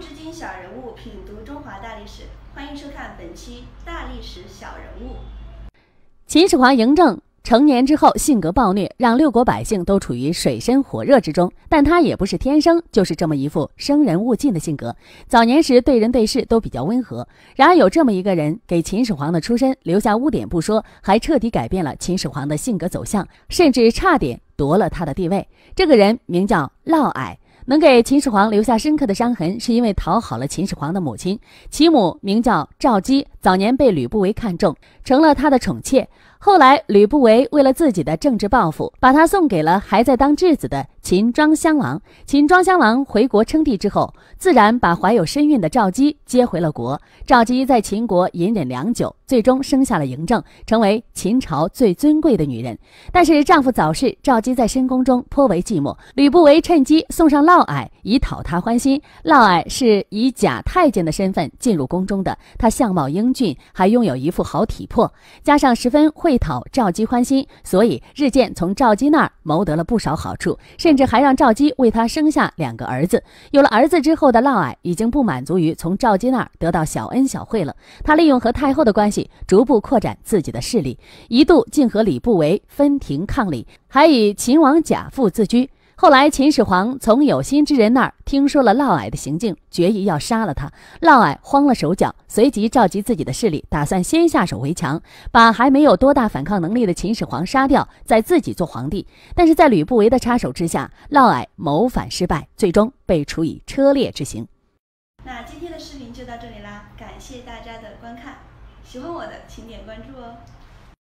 知今小人物品读中华大历史，欢迎收看本期大历史小人物。秦始皇嬴政成年之后，性格暴虐，让六国百姓都处于水深火热之中。但他也不是天生就是这么一副生人勿近的性格，早年时对人对事都比较温和。然而有这么一个人，给秦始皇的出身留下污点不说，还彻底改变了秦始皇的性格走向，甚至差点夺了他的地位。这个人名叫嫪毐。能给秦始皇留下深刻的伤痕，是因为讨好了秦始皇的母亲。其母名叫赵姬，早年被吕不韦看中，成了他的宠妾。后来，吕不韦为了自己的政治抱负，把他送给了还在当质子的秦庄襄王。秦庄襄王回国称帝之后，自然把怀有身孕的赵姬接回了国。赵姬在秦国隐忍良久，最终生下了嬴政，成为秦朝最尊贵的女人。但是丈夫早逝，赵姬在深宫中颇为寂寞。吕不韦趁机送上嫪毐，以讨她欢心。嫪毐是以假太监的身份进入宫中的，他相貌英俊，还拥有一副好体魄，加上十分会。讨赵姬欢心，所以日渐从赵姬那儿谋得了不少好处，甚至还让赵姬为他生下两个儿子。有了儿子之后的嫪毐已经不满足于从赵姬那儿得到小恩小惠了，他利用和太后的关系，逐步扩展自己的势力，一度竟和李不韦分庭抗礼，还以秦王假父自居。后来，秦始皇从有心之人那儿听说了嫪毐的行径，决意要杀了他。嫪毐慌了手脚，随即召集自己的势力，打算先下手为强，把还没有多大反抗能力的秦始皇杀掉，再自己做皇帝。但是在吕不韦的插手之下，嫪毐谋反失败，最终被处以车裂之刑。那今天的视频就到这里啦，感谢大家的观看，喜欢我的请点关注哦。